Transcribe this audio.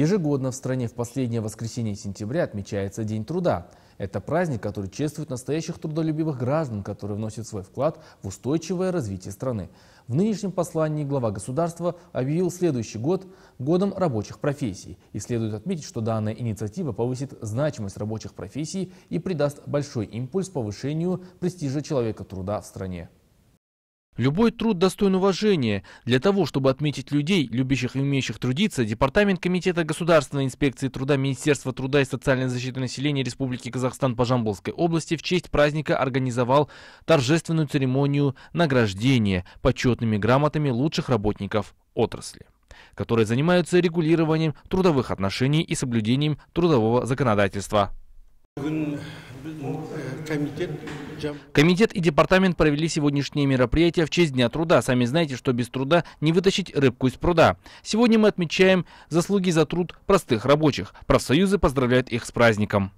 Ежегодно в стране в последнее воскресенье сентября отмечается День труда. Это праздник, который чествует настоящих трудолюбивых граждан, которые вносят свой вклад в устойчивое развитие страны. В нынешнем послании глава государства объявил следующий год годом рабочих профессий. И следует отметить, что данная инициатива повысит значимость рабочих профессий и придаст большой импульс повышению престижа человека труда в стране. Любой труд достоин уважения. Для того, чтобы отметить людей, любящих и умеющих трудиться, Департамент Комитета Государственной инспекции труда Министерства труда и социальной защиты населения Республики Казахстан по Жамбулской области в честь праздника организовал торжественную церемонию награждения почетными грамотами лучших работников отрасли которые занимаются регулированием трудовых отношений и соблюдением трудового законодательства комитет Комитет и департамент провели сегодняшнее мероприятие в честь Дня труда. Сами знаете, что без труда не вытащить рыбку из пруда. Сегодня мы отмечаем заслуги за труд простых рабочих. Профсоюзы поздравляют их с праздником.